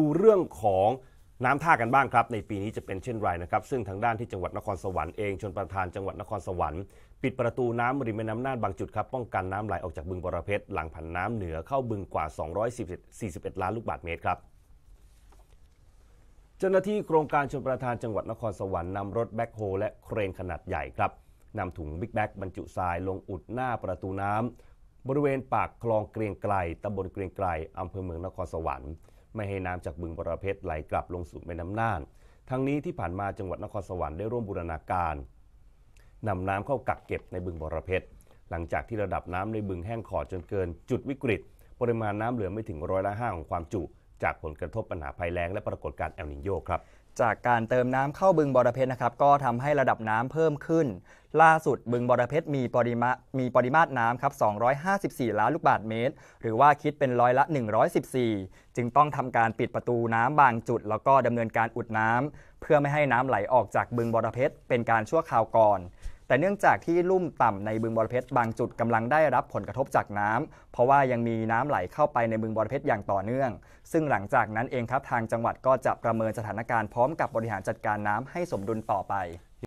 ดูเรื่องของน้ำท่ากันบ้างครับในปีนี้จะเป็นเช่นไรนะครับซึ่งทางด้านที่จังหวัดนครสวรรค์เองชนประธานจังหวัดนครสวรรค์ปิดประตูน้ำริมแม่น้ำน่านบางจุดครับป้องกันน้ำไหลออกจากบึงบรเพชรหลังผันน้ำเหนือเข้าบึงกว่า 241 ล้านลูกบาศก์เมตรครับ เจ้าหน้าที่โครงการชนประธานจังหวัดนครสวรรค์นำรถแบ็คโฮและเครนขนาดใหญ่ครับนำถุงบิ๊กแบ็กบรรจุทรายลงอุดหน้าประตูน้ำบริเวณปากคลองเกรียงไกลตำบลเกรียงไกลอำเภอเมืองนครสวรรค์ไม่ให้น้ำจากบึงบระเพ็ดไหลกลับลงสู่แม่น้ำน่าน ทั้งนี้ที่ผ่านมาจังหวัดนครสวรรค์ได้ร่วมบูรณาการนำน้ำเข้ากักเก็บในบึงบระเพ็ดหลังจากที่ระดับน้ำในบึงแห้งขอดจนเกินจุดวิกฤต ปริมาณน้ำเหลือไม่ถึงร้อยละห้าของความจุ จากผลกระทบปัญหาภัยแล้งและปรากฏการณ์แอลนิโยครับจากการเติมน้ำเข้าบึงบอระเพ็ดนะครับ ก็ทำให้ระดับน้ำเพิ่มขึ้น ล่าสุดบึงบอระเพ็ดมีปริมามีปริมาตรน้ำครับ 254 ล้านลูกบาศก์เมตร หรือว่าคิดเป็นร้อยละ 114 จึงต้องทำการปิดประตูน้ำบางจุด แล้วก็ดำเนินการอุดน้ำ เพื่อไม่ให้น้ำไหลออกจากบึงบอระเพ็ดเป็นการชั่วคราวก่อนแต่เนื่องจากที่ลุ่มต่ำในบึงบอระเพ็ดบางจุดกำลังได้รับผลกระทบจากน้ำ เพราะว่ายังมีน้ำไหลเข้าไปในบึงบอระเพ็ดอย่างต่อเนื่อง ซึ่งหลังจากนั้นเองครับทางจังหวัดก็จะประเมินสถานการณ์พร้อมกับบริหารจัดการน้ำให้สมดุลต่อไป